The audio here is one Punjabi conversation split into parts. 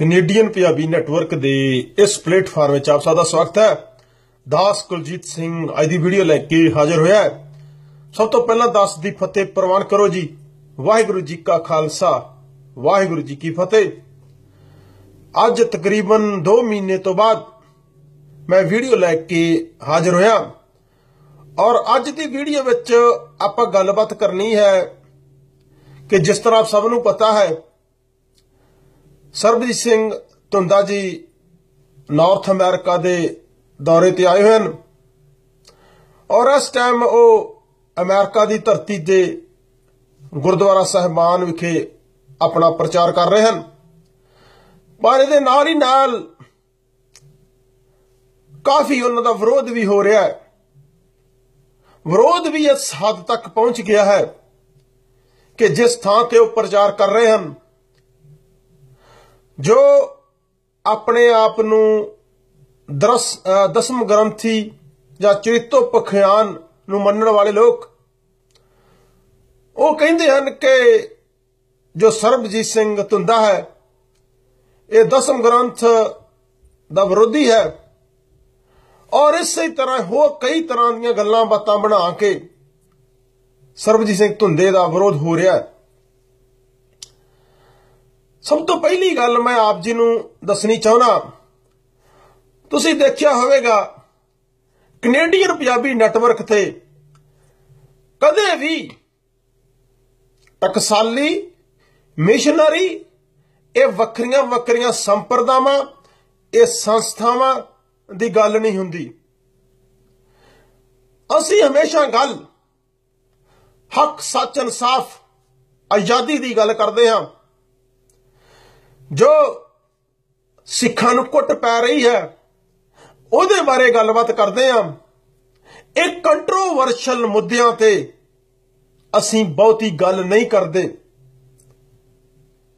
ਕੈਨੇਡੀਅਨ ਪੰਜਾਬੀ ਨੈਟਵਰਕ ਦੇ ਇਸ ਪਲੇਟਫਾਰਮ ਵਿੱਚ ਆਪ ਸਭ ਦਾ ਸਵਾਗਤ ਹੈ ਦਾਸ ਕੁਲਜੀਤ ਸਿੰਘ ਅੱਜ ਦੀ ਵੀਡੀਓ ਲੈ ਕੇ ਹਾਜ਼ਰ ਹੋਇਆ ਹੈ ਸਭ ਤੋਂ ਪਹਿਲਾਂ ਦਾਸ ਦੀ ਫਤਿਹ ਪ੍ਰਵਾਨ ਕਰੋ ਜੀ ਵਾਹਿਗੁਰੂ ਜੀ ਕਾ ਖਾਲਸਾ ਵਾਹਿਗੁਰੂ ਜੀ ਕੀ ਫਤਿਹ ਅੱਜ ਤਕਰੀਬਨ 2 ਮਹੀਨੇ ਤੋਂ ਬਾਅਦ ਮੈਂ ਵੀਡੀਓ ਲੈ ਕੇ ਹਾਜ਼ਰ ਹੋਇਆ ਔਰ ਅੱਜ ਦੀ ਵੀਡੀਓ ਵਿੱਚ ਆਪਾਂ ਗੱਲਬਾਤ ਕਰਨੀ ਹੈ ਕਿ ਜਿਸ ਤਰ੍ਹਾਂ ਆਪ ਸਭ ਨੂੰ ਪਤਾ ਹੈ ਸਰਬਜੀਤ ਸਿੰਘ ਤੁੰਦਾ ਜੀ ਨਾਰਥ ਅਮਰੀਕਾ ਦੇ ਦੌਰੇ ਤੇ ਆਏ ਹੋਏ ਹਨ ਔਰ ਇਸ ਟਾਈਮ ਉਹ ਅਮਰੀਕਾ ਦੀ ਧਰਤੀ ਤੇ ਗੁਰਦੁਆਰਾ ਸਹਿਬਾਨ ਵਿਖੇ ਆਪਣਾ ਪ੍ਰਚਾਰ ਕਰ ਰਹੇ ਹਨ ਪਰ ਇਹਦੇ ਨਾਲ ਹੀ ਨਾਲ ਕਾਫੀ ਉਹਨਾਂ ਦਾ ਵਿਰੋਧ ਵੀ ਹੋ ਰਿਹਾ ਹੈ ਵਿਰੋਧ ਵੀ ਇਸ ਹੱਦ ਤੱਕ ਪਹੁੰਚ ਗਿਆ ਹੈ ਕਿ ਜਿਸ ਥਾਂ ਤੇ ਉਹ ਪ੍ਰਚਾਰ ਕਰ ਰਹੇ ਹਨ ਜੋ ਆਪਣੇ ਆਪ ਨੂੰ ਦਰਸ ਦਸਮ ਗ੍ਰੰਥੀ ਜਾਂ ਚਰਿਤੋ ਪਖਿਆਨ ਨੂੰ ਮੰਨਣ ਵਾਲੇ ਲੋਕ ਉਹ ਕਹਿੰਦੇ ਹਨ ਕਿ ਜੋ ਸਰਬਜੀਤ ਸਿੰਘ ਤੁੰਦਾ ਹੈ ਇਹ ਦਸਮ ਗ੍ਰੰਥ ਦਾ ਵਿਰੋਧੀ ਹੈ ਔਰ ਇਸੇ ਤਰ੍ਹਾਂ ਹੋ ਕਈ ਤਰ੍ਹਾਂ ਦੀਆਂ ਗੱਲਾਂ ਬਾਤਾਂ ਬਣਾ ਕੇ ਸਰਬਜੀਤ ਸਿੰਘ ਧੁੰਦੇ ਦਾ ਵਿਰੋਧ ਹੋ ਰਿਹਾ ਹੈ ਸਭ ਤੋਂ ਪਹਿਲੀ ਗੱਲ ਮੈਂ ਆਪ ਜੀ ਨੂੰ ਦੱਸਣੀ ਚਾਹਣਾ ਤੁਸੀਂ ਦੇਖਿਆ ਹੋਵੇਗਾ ਕੈਨੇਡੀਅਨ ਪੰਜਾਬੀ ਨੈਟਵਰਕ ਤੇ ਕਦੇ ਵੀ ਟਕਸਾਲੀ ਮਿਸ਼ਨਰੀ ਇਹ ਵੱਖਰੀਆਂ ਵੱਖਰੀਆਂ ਸੰਪਰਦਾਵਾਂ ਇਹ ਸੰਸਥਾਵਾਂ ਦੀ ਗੱਲ ਨਹੀਂ ਹੁੰਦੀ ਅਸੀਂ ਹਮੇਸ਼ਾ ਗੱਲ ਹੱਕ ਸੱਚ ਇਨਸਾਫ ਆਜ਼ਾਦੀ ਦੀ ਗੱਲ ਕਰਦੇ ਹਾਂ ਜੋ ਸਿੱਖਾਂ ਨੂੰ ਕੁੱਟ ਪੈ ਰਹੀ ਹੈ ਉਹਦੇ ਬਾਰੇ ਗੱਲਬਾਤ ਕਰਦੇ ਆ ਇਹ ਕੰਟਰੋਵਰਸ਼ਲ ਮੁੱਦਿਆਂ ਤੇ ਅਸੀਂ ਬਹੁਤੀ ਗੱਲ ਨਹੀਂ ਕਰਦੇ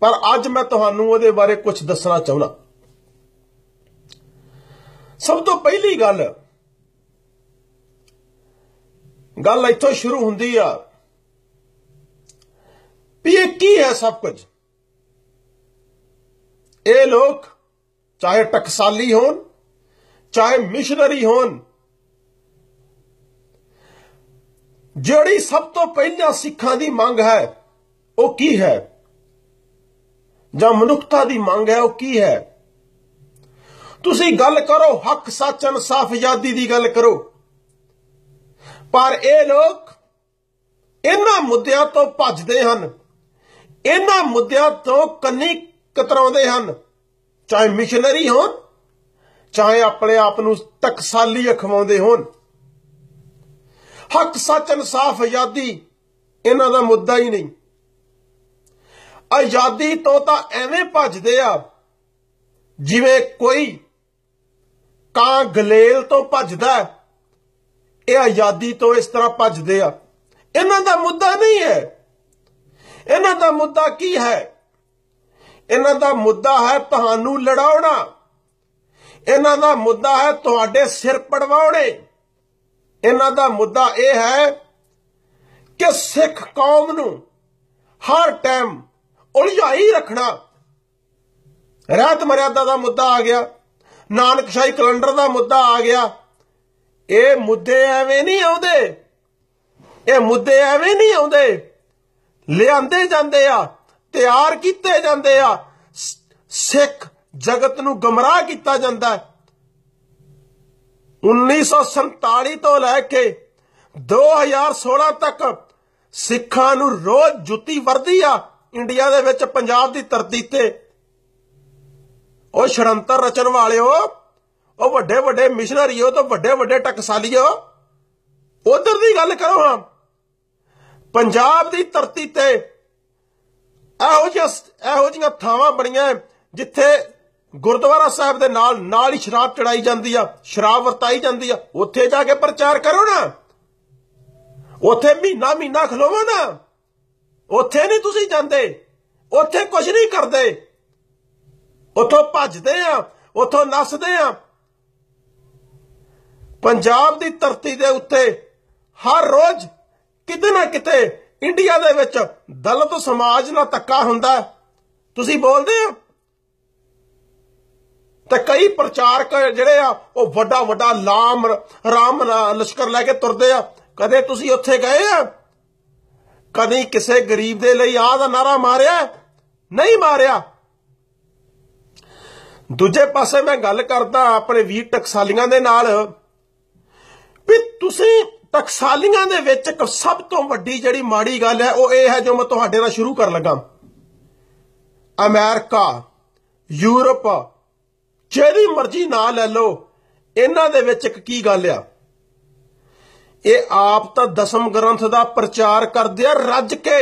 ਪਰ ਅੱਜ ਮੈਂ ਤੁਹਾਨੂੰ ਉਹਦੇ ਬਾਰੇ ਕੁਝ ਦੱਸਣਾ ਚਾਹੁੰਦਾ ਸਭ ਤੋਂ ਪਹਿਲੀ ਗੱਲ ਗੱਲ ਇੱਥੋਂ ਸ਼ੁਰੂ ਹੁੰਦੀ ਆ ਪੀ ਇਹ ਕੀ ਹੈ ਸਭ ਕੁਝ ਇਹ ਲੋਕ ਚਾਹੇ ਟਕਸਾਲੀ ਹੋਣ ਚਾਹੇ ਮਿਸ਼ਨਰੀ ਹੋਣ ਜਿਹੜੀ ਸਭ ਤੋਂ ਪਹਿਲਾਂ ਸਿੱਖਾਂ ਦੀ ਮੰਗ ਹੈ ਉਹ ਕੀ ਹੈ ਜਾਂ ਮਨੁੱਖਤਾ ਦੀ ਮੰਗ ਹੈ ਉਹ ਕੀ ਹੈ ਤੁਸੀਂ ਗੱਲ ਕਰੋ ਹੱਕ ਸੱਚ ਇਨਸਾਫ ਆਜ਼ਾਦੀ ਦੀ ਗੱਲ ਕਰੋ ਪਰ ਇਹ ਲੋਕ ਇਹਨਾਂ ਮੁੱਦਿਆਂ ਤੋਂ ਭੱਜਦੇ ਹਨ ਇਹਨਾਂ ਮੁੱਦਿਆਂ ਤੋਂ ਕੰਨੀ ਕਤਰਾਉਂਦੇ ਹਨ ਚਾਹੇ ਮਿਸ਼ਨਰੀ ਹੋਣ ਚਾਹੇ ਆਪਣੇ ਆਪ ਨੂੰ ਤਕਸਾਲੀ ਅਖਵਾਉਂਦੇ ਹੋਣ ਹੱਕ ਸੱਚ ਇਨਸਾਫ ਆਜ਼ਾਦੀ ਇਹਨਾਂ ਦਾ ਮੁੱਦਾ ਹੀ ਨਹੀਂ ਆਜ਼ਾਦੀ ਤੋਂ ਤਾਂ ਐਵੇਂ ਭੱਜਦੇ ਆ ਜਿਵੇਂ ਕੋਈ ਕਾਂ ਗਲੇਲ ਤੋਂ ਭੱਜਦਾ ਇਹ ਆਜ਼ਾਦੀ ਤੋਂ ਇਸ ਤਰ੍ਹਾਂ ਭੱਜਦੇ ਆ ਇਹਨਾਂ ਦਾ ਮੁੱਦਾ ਨਹੀਂ ਹੈ ਇਹਨਾਂ ਦਾ ਮੁੱਦਾ ਕੀ ਹੈ ਇਹਨਾਂ ਦਾ ਮੁੱਦਾ ਹੈ ਤੁਹਾਨੂੰ ਲੜਾਉਣਾ ਇਹਨਾਂ ਦਾ ਮੁੱਦਾ ਹੈ ਤੁਹਾਡੇ ਸਿਰ ਪੜਵਾਉਣੇ ਇਹਨਾਂ ਦਾ ਮੁੱਦਾ ਇਹ ਹੈ ਕਿ ਸਿੱਖ ਕੌਮ ਨੂੰ ਹਰ ਟਾਈਮ ਉਲਝਾਈ ਰੱਖਣਾ ਰਾਤ ਮਰਿਆਦਾ ਦਾ ਮੁੱਦਾ ਆ ਗਿਆ ਨਾਨਕਸ਼ਾਹੀ ਕੈਲੰਡਰ ਦਾ ਮੁੱਦਾ ਆ ਗਿਆ ਇਹ ਮੁੱਦੇ ਐਵੇਂ ਨਹੀਂ ਆਉਂਦੇ ਇਹ ਮੁੱਦੇ ਐਵੇਂ ਨਹੀਂ ਆਉਂਦੇ ਲਿਆਂਦੇ ਜਾਂਦੇ ਆ ਤਿਆਰ ਕੀਤੇ ਜਾਂਦੇ ਆ ਸਿੱਖ ਜਗਤ ਨੂੰ ਗਮਰਾਹ ਕੀਤਾ ਜਾਂਦਾ 1947 ਤੋਂ ਲੈ ਕੇ 2016 ਤੱਕ ਸਿੱਖਾਂ ਨੂੰ ਰੋਜ਼ ਜੁੱਤੀ ਵਰਦੀ ਆ ਇੰਡੀਆ ਦੇ ਵਿੱਚ ਪੰਜਾਬ ਦੀ ਧਰਤੀ ਤੇ ਉਹ ਸ਼ਰੰਤਰ ਰਚਨ ਵਾਲਿਓ ਉਹ ਵੱਡੇ ਵੱਡੇ ਮਿਸ਼ਨਰੀਓ ਤੋਂ ਵੱਡੇ ਵੱਡੇ ਟਕਸਾਲੀਓ ਉਧਰ ਦੀ ਗੱਲ ਕਰੋ ਹਾਂ ਪੰਜਾਬ ਦੀ ਧਰਤੀ ਤੇ ਇਹੋ ਜਿਹਾ ਇਹੋ ਜਿਹੀਆਂ ਥਾਵਾਂ ਬਣੀਆਂ ਜਿੱਥੇ ਗੁਰਦੁਆਰਾ ਸਾਹਿਬ ਦੇ ਨਾਲ ਨਾਲ ਹੀ ਸ਼ਰਾਬ ਚੜਾਈ ਜਾਂਦੀ ਆ ਸ਼ਰਾਬ ਵਰਤਾਈ ਜਾਂਦੀ ਆ ਉੱਥੇ ਜਾ ਕੇ ਪ੍ਰਚਾਰ ਕਰੋ ਨਾ ਉੱਥੇ ਮਹੀਨਾ ਮਹੀਨਾ ਖਲੋਵੋ ਨਾ ਉੱਥੇ ਨਹੀਂ ਤੁਸੀਂ ਜਾਂਦੇ ਉੱਥੇ ਕੁਝ ਨਹੀਂ ਕਰਦੇ ਉੱਥੋਂ ਭੱਜਦੇ ਆ ਉੱਥੋਂ ਨੱਸਦੇ ਆ ਪੰਜਾਬ ਦੀ ਧਰਤੀ ਦੇ ਉੱਤੇ ਹਰ ਰੋਜ਼ ਕਿਤੇ ਨਾ ਕਿਤੇ ਇੰਡੀਆ ਦੇ ਵਿੱਚ ਦਲਿਤ ਸਮਾਜ ਨਾਲ ਤੱਕਾ ਹੁੰਦਾ ਤੁਸੀਂ ਬੋਲਦੇ ਹੋ ਤੇ ਕਈ ਪ੍ਰਚਾਰਕ ਜਿਹੜੇ ਆ ਉਹ ਵੱਡਾ ਵੱਡਾ ਲਾਮ ਰਾਮ ਲਸ਼ਕਰ ਲੈ ਕੇ ਤੁਰਦੇ ਆ ਕਦੇ ਤੁਸੀਂ ਉੱਥੇ ਗਏ ਆ ਕਦੀ ਕਿਸੇ ਗਰੀਬ ਦੇ ਲਈ ਆਹ ਦਾ ਨਾਰਾ ਮਾਰਿਆ ਨਹੀਂ ਮਾਰਿਆ ਦੂਜੇ ਪਾਸੇ ਮੈਂ ਗੱਲ ਕਰਦਾ ਆਪਣੇ ਵੀਰ ਟਕਸਾਲੀਆਂ ਦੇ ਨਾਲ ਟਕਸਾਲੀਆਂ ਦੇ ਵਿੱਚ ਇੱਕ ਸਭ ਤੋਂ ਵੱਡੀ ਜਿਹੜੀ ਮਾੜੀ ਗੱਲ ਹੈ ਉਹ ਇਹ ਹੈ ਜੋ ਮੈਂ ਤੁਹਾਡੇ ਨਾਲ ਸ਼ੁਰੂ ਕਰਨ ਲੱਗਾ ਅਮਰੀਕਾ ਯੂਰਪ ਜਿਹੜੀ ਮਰਜ਼ੀ ਨਾਂ ਲੈ ਲਓ ਇਹਨਾਂ ਦੇ ਵਿੱਚ ਇੱਕ ਕੀ ਗੱਲ ਆ ਇਹ ਆਪ ਤਾਂ ਦਸਮ ਗ੍ਰੰਥ ਦਾ ਪ੍ਰਚਾਰ ਕਰਦੇ ਆ ਰੱਜ ਕੇ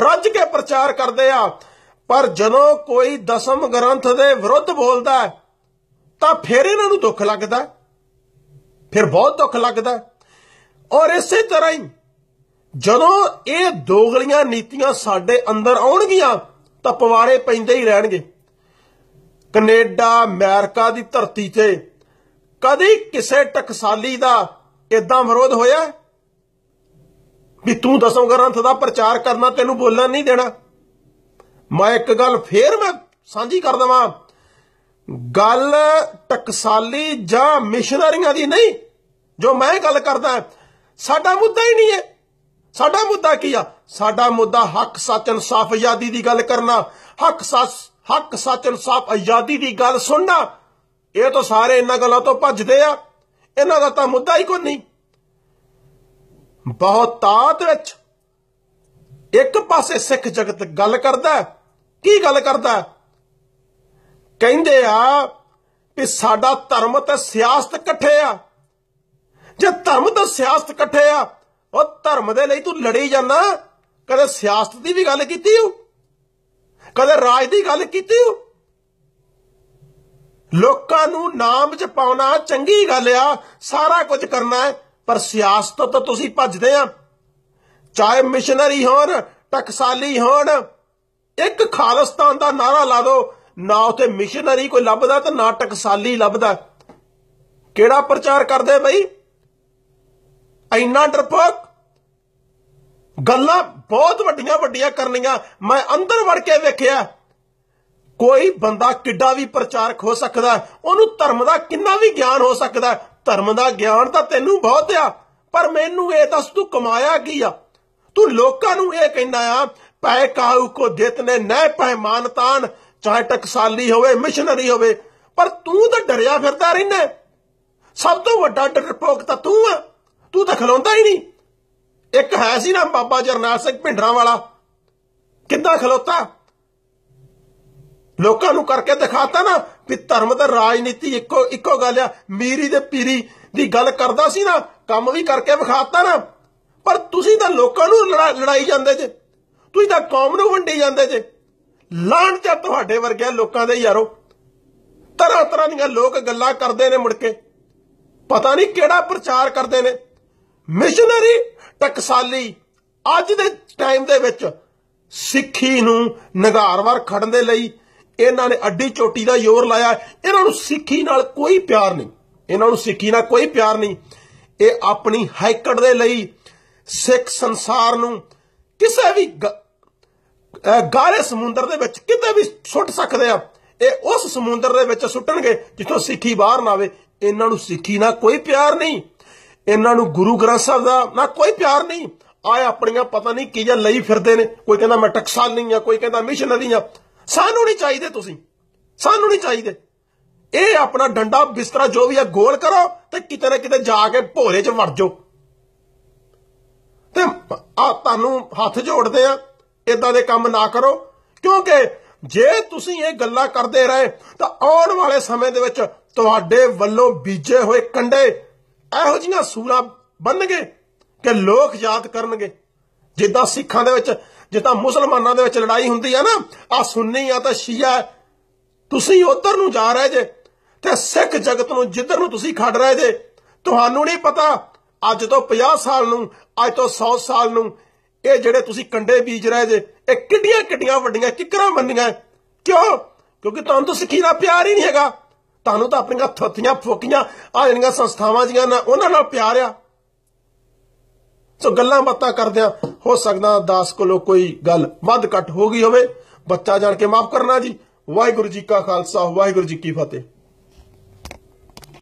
ਰੱਜ ਕੇ ਪ੍ਰਚਾਰ ਕਰਦੇ ਆ ਪਰ ਜਦੋਂ ਕੋਈ ਦਸਮ ਗ੍ਰੰਥ ਦੇ ਵਿਰੁੱਧ ਬੋਲਦਾ ਤਾਂ ਫਿਰ ਇਹਨਾਂ ਨੂੰ ਦੁੱਖ ਲੱਗਦਾ ਫਿਰ ਬਹੁਤ ਦੁੱਖ ਲੱਗਦਾ ਔਰ ਇਸੇ ਤਰ੍ਹਾਂ ਹੀ ਜਦੋਂ ਇਹ ਦੋਗਲੀਆਂ ਨੀਤੀਆਂ ਸਾਡੇ ਅੰਦਰ ਆਉਣਗੀਆਂ ਤਾਂ ਪਵਾਰੇ ਪੈਂਦੇ ਹੀ ਰਹਿਣਗੇ ਕੈਨੇਡਾ ਅਮਰੀਕਾ ਦੀ ਧਰਤੀ ਤੇ ਕਦੀ ਕਿਸੇ ਟਕਸਾਲੀ ਦਾ ਇਦਾਂ ਵਿਰੋਧ ਹੋਇਆ ਵੀ ਤੂੰ ਦਸਮ ਗ੍ਰੰਥ ਦਾ ਪ੍ਰਚਾਰ ਕਰਨਾ ਤੈਨੂੰ ਬੋਲਣ ਨਹੀਂ ਦੇਣਾ ਮੈਂ ਇੱਕ ਗੱਲ ਫੇਰ ਮੈਂ ਸਾਂਝੀ ਕਰ ਦਵਾਂ ਗੱਲ ਟਕਸਾਲੀ ਜਾਂ ਮਿਸ਼ਨਰੀਆਂ ਦੀ ਨਹੀਂ ਜੋ ਮੈਂ ਗੱਲ ਕਰਦਾ ਸਾਡਾ ਮੁੱਦਾ ਹੀ ਨਹੀਂ ਹੈ ਸਾਡਾ ਮੁੱਦਾ ਕੀ ਆ ਸਾਡਾ ਮੁੱਦਾ ਹੱਕ ਸੱਚ ਇਨਸਾਫ ਆਜ਼ਾਦੀ ਦੀ ਗੱਲ ਕਰਨਾ ਹੱਕ ਸੱਚ ਹੱਕ ਸੱਚ ਇਨਸਾਫ ਆਜ਼ਾਦੀ ਦੀ ਗੱਲ ਸੁਣਨਾ ਇਹ ਤਾਂ ਸਾਰੇ ਇਹਨਾਂ ਗੱਲਾਂ ਤੋਂ ਭੱਜਦੇ ਆ ਇਹਨਾਂ ਦਾ ਤਾਂ ਮੁੱਦਾ ਹੀ ਕੋਈ ਨਹੀਂ ਬਹੁਤ ਤਾਤ ਵਿੱਚ ਇੱਕ ਪਾਸੇ ਸਿੱਖ ਜਗਤ ਗੱਲ ਕਰਦਾ ਕੀ ਗੱਲ ਕਰਦਾ ਕਹਿੰਦੇ ਆ ਕਿ ਸਾਡਾ ਧਰਮ ਤੇ ਸਿਆਸਤ ਇਕੱਠੇ ਆ ਜੇ ਧਰਮ ਤੇ ਸਿਆਸਤ ਇਕੱਠੇ ਆ ਉਹ ਧਰਮ ਦੇ ਲਈ ਤੂੰ ਲੜੀ ਜਾਂਦਾ ਕਦੇ ਸਿਆਸਤ ਦੀ ਵੀ ਗੱਲ ਕੀਤੀ ਹੋ ਕਦੇ ਰਾਜ ਦੀ ਗੱਲ ਕੀਤੀ ਹੋ ਲੋਕਾਂ ਨੂੰ ਨਾਮ ਚ ਪਾਉਣਾ ਚੰਗੀ ਗੱਲ ਆ ਸਾਰਾ ਕੁਝ ਕਰਨਾ ਪਰ ਸਿਆਸਤ ਤੋਂ ਤੁਸੀਂ ਭੱਜਦੇ ਆ ਚਾਹੇ ਮਿਸ਼ਨਰੀ ਹੋਣ ਟਕਸਾਲੀ ਹੋਣ ਇੱਕ ਖਾਲਸਤਾਨ ਦਾ ਨਾਰਾ ਲਾ ਦਿਓ ਨਾ ਉਥੇ ਮਿਸ਼ਨਰੀ ਕੋਈ ਲੱਭਦਾ ਤੇ ਨਾ ਟਕਸਾਲੀ ਲੱਭਦਾ ਕਿਹੜਾ ਪ੍ਰਚਾਰ ਕਰਦੇ ਬਈ ਇੰਨਾ ਡਰਪੋਕ ਗੱਲਾਂ ਬਹੁਤ ਵੱਡੀਆਂ ਵੱਡੀਆਂ ਕਰਨੀਆਂ ਮੈਂ ਅੰਦਰ ਵੜ ਕੇ ਵੇਖਿਆ ਕੋਈ ਬੰਦਾ ਕਿੱਡਾ ਵੀ ਪ੍ਰਚਾਰਕ ਹੋ ਸਕਦਾ ਉਹਨੂੰ ਧਰਮ ਦਾ ਕਿੰਨਾ ਵੀ ਗਿਆਨ ਹੋ ਸਕਦਾ ਧਰਮ ਦਾ ਗਿਆਨ ਤਾਂ ਤੈਨੂੰ ਬਹੁਤ ਆ ਪਰ ਮੈਨੂੰ ਇਹ ਦੱਸ ਤੂੰ ਕਮਾਇਆ ਕੀ ਆ ਤੂੰ ਲੋਕਾਂ ਨੂੰ ਇਹ ਕਹਿੰਦਾ ਆ ਪੈ ਕਾਉ ਕੋ ਨੇ ਨਹਿ ਪਹਿਮਾਨਤਾਨ ਚਾਹੇ ਟਕਸਾਲੀ ਹੋਵੇ ਮਿਸ਼ਨਰੀ ਹੋਵੇ ਪਰ ਤੂੰ ਤਾਂ ਡਰਿਆ ਫਿਰਦਾ ਰਹਿਣਾ ਸਭ ਤੋਂ ਵੱਡਾ ਡਰਪੋਕ ਤਾਂ ਤੂੰ ਆ ਤੂੰ ਤਾਂ ਖਲੋਂਦਾ ਹੀ ਨਹੀਂ ਇੱਕ ਹੈ ਸੀ ਨਾ ਬਾਬਾ ਜਰਨਾਲ ਸਿੰਘ ਭਿੰਡਰਾਂ ਵਾਲਾ ਕਿੱਦਾਂ ਖਲੋਤਾ ਲੋਕਾਂ ਨੂੰ ਕਰਕੇ ਦਿਖਾਤਾ ਨਾ ਵੀ ਧਰਮ ਤੇ ਰਾਜਨੀਤੀ ਇੱਕੋ ਇੱਕੋ ਗੱਲ ਆ ਮੀਰੀ ਤੇ ਪੀਰੀ ਦੀ ਗੱਲ ਕਰਦਾ ਸੀ ਨਾ ਕੰਮ ਵੀ ਕਰਕੇ ਵਿਖਾਤਾ ਨਾ ਪਰ ਤੁਸੀਂ ਤਾਂ ਲੋਕਾਂ ਨੂੰ ਲੜਾਈ ਜਾਂਦੇ ਜੇ ਤੁਸੀਂ ਤਾਂ ਕੌਮ ਨੂੰ ਵੰਡੀ ਜਾਂਦੇ ਜੇ ਲਾਣ ਤੇ ਤੁਹਾਡੇ ਵਰਗੇ ਲੋਕਾਂ ਦੇ ਯਾਰੋ ਤਰ੍ਹਾਂ ਤਰ੍ਹਾਂ ਦੀਆਂ ਲੋਕ ਗੱਲਾਂ ਕਰਦੇ ਨੇ ਮੁੜ ਕੇ ਪਤਾ ਨਹੀਂ ਕਿਹੜਾ ਪ੍ਰਚਾਰ ਕਰਦੇ ਨੇ ਮਿਸ਼ਨਰੀ ਟਕਸਾਲੀ ਅੱਜ ਦੇ ਟਾਈਮ ਦੇ ਵਿੱਚ ਸਿੱਖੀ ਨੂੰ ਨਗਾਰਵਰ ਖੜਨ ਦੇ ਲਈ ਇਹਨਾਂ ਨੇ ਅੱਡੀ ਚੋਟੀ ਦਾ ਜ਼ੋਰ ਲਾਇਆ ਇਹਨਾਂ ਨੂੰ ਸਿੱਖੀ ਨਾਲ ਕੋਈ ਪਿਆਰ ਨਹੀਂ ਇਹਨਾਂ ਨੂੰ ਸਿੱਖੀ ਨਾਲ ਕੋਈ ਪਿਆਰ ਨਹੀਂ ਇਹ ਆਪਣੀ ਹਾਈਕਟ ਦੇ ਲਈ ਸਿੱਖ ਸੰਸਾਰ ਨੂੰ ਕਿਸੇ ਵੀ ਗਾਰੇ ਸਮੁੰਦਰ ਦੇ ਵਿੱਚ ਕਿਤੇ ਵੀ ਸੁੱਟ ਸਕਦੇ ਆ ਇਹ ਉਸ ਸਮੁੰਦਰ ਦੇ ਵਿੱਚ ਸੁੱਟਣਗੇ ਜਿੱਥੋਂ ਸਿੱਖੀ ਬਾਹਰ ਨਾ ਆਵੇ ਇਹਨਾਂ ਨੂੰ ਸਿੱਖੀ ਨਾਲ ਕੋਈ ਪਿਆਰ ਨਹੀਂ ਇਹਨਾਂ ਨੂੰ ਗੁਰੂ ਗ੍ਰੰਥ ਸਾਹਿਬ ਦਾ ਨਾ ਕੋਈ ਪਿਆਰ ਨਹੀਂ ਆਏ ਆਪਣੀਆਂ ਪਤਾ ਨਹੀਂ ਕੀ ਜਾਂ ਲਈ ਫਿਰਦੇ ਨੇ ਕੋਈ ਕਹਿੰਦਾ ਮੈਂ ਟਕਸਾਲੀ ਆ ਕੋਈ ਕਹਿੰਦਾ ਮਿਸ਼ਨਰੀ ਆ ਸਾਨੂੰ ਨਹੀਂ ਚਾਹੀਦੇ ਤੁਸੀਂ ਸਾਨੂੰ ਨਹੀਂ ਚਾਹੀਦੇ ਇਹ ਆਪਣਾ ਡੰਡਾ ਬਿਸਤਰਾ ਜੋ ਵੀ ਆ ਗੋਲ ਕਰੋ ਤੇ ਕਿਤੇ ਨਾ ਕਿਤੇ ਜਾ ਕੇ ਭੋਰੇ 'ਚ ਵੜ ਜਾਓ ਤੇ ਆ ਤੁਹਾਨੂੰ ਹੱਥ ਜੋੜਦੇ ਆ ਇਦਾਂ ਦੇ ਕੰਮ ਨਾ ਕਰੋ ਕਿਉਂਕਿ ਜੇ ਤੁਸੀਂ ਇਹ ਗੱਲਾਂ ਕਰਦੇ ਰਹੇ ਤਾਂ ਆਉਣ ਵਾਲੇ ਸਮੇਂ ਦੇ ਵਿੱਚ ਤੁਹਾਡੇ ਵੱਲੋਂ ਬੀਜੇ ਹੋਏ ਕੰਡੇ ਇਹੋ ਜਿਹੀਆਂ ਸੂਲਾਂ ਬੰਨਗੇ ਕਿ ਲੋਕ ਯਾਦ ਕਰਨਗੇ ਜਿੱਦਾਂ ਸਿੱਖਾਂ ਦੇ ਵਿੱਚ ਜਿੱਦਾਂ ਮੁਸਲਮਾਨਾਂ ਦੇ ਵਿੱਚ ਲੜਾਈ ਹੁੰਦੀ ਆ ਨਾ ਆ ਸੁੰਨੀ ਆ ਤਾਂ ਸ਼ੀਆ ਤੁਸੀਂ ਉਧਰ ਨੂੰ ਜਾ ਰਹੇ ਜੇ ਤੇ ਸਿੱਖ ਜਗਤ ਨੂੰ ਜਿੱਧਰ ਨੂੰ ਤੁਸੀਂ ਖੜ ਰਹੇ ਜੇ ਤੁਹਾਨੂੰ ਨਹੀਂ ਪਤਾ ਅੱਜ ਤੋਂ 50 ਸਾਲ ਨੂੰ ਅੱਜ ਤੋਂ 100 ਸਾਲ ਨੂੰ ਇਹ ਜਿਹੜੇ ਤੁਸੀਂ ਕੰਡੇ ਬੀਜ ਰਹੇ ਜੇ ਇਹ ਕਿੱਡੀਆਂ ਕਿੱਡੀਆਂ ਵੱਡੀਆਂ ਕਿਕਰਾਂ ਬੰਨੀਆਂ ਕਿਉਂ ਕਿਉਂਕਿ ਤੁਹਾਨੂੰ ਤਾਂ ਸਿੱਖੀ ਨਾਲ ਪਿਆਰ ਹੀ ਨਹੀਂ ਹੈਗਾ ਤੁਹਾਨੂੰ ਤਾਂ ਆਪਣੀਆਂ ਥੋਥੀਆਂ ਫੋਕੀਆਂ ਆ ਜਿਹੜੀਆਂ ਸੰਸਥਾਵਾਂ ਜੀਆਂ ਨਾ ਉਹਨਾਂ ਨਾਲ ਪਿਆਰ ਆ ਸੋ ਗੱਲਾਂ ਬਾਤਾਂ ਕਰਦਿਆਂ ਹੋ ਸਕਦਾ ਦਾਸ ਕੋਲੋਂ ਕੋਈ ਗੱਲ ਵੱਧ ਘੱਟ ਹੋ ਗਈ ਹੋਵੇ ਬੱਚਾ ਜਾਣ ਕੇ ਮਾਫ ਕਰਨਾ ਜੀ ਵਾਹਿਗੁਰੂ ਜੀ ਕਾ ਖਾਲਸਾ ਵਾਹਿਗੁਰੂ ਜੀ ਕੀ ਫਤਿਹ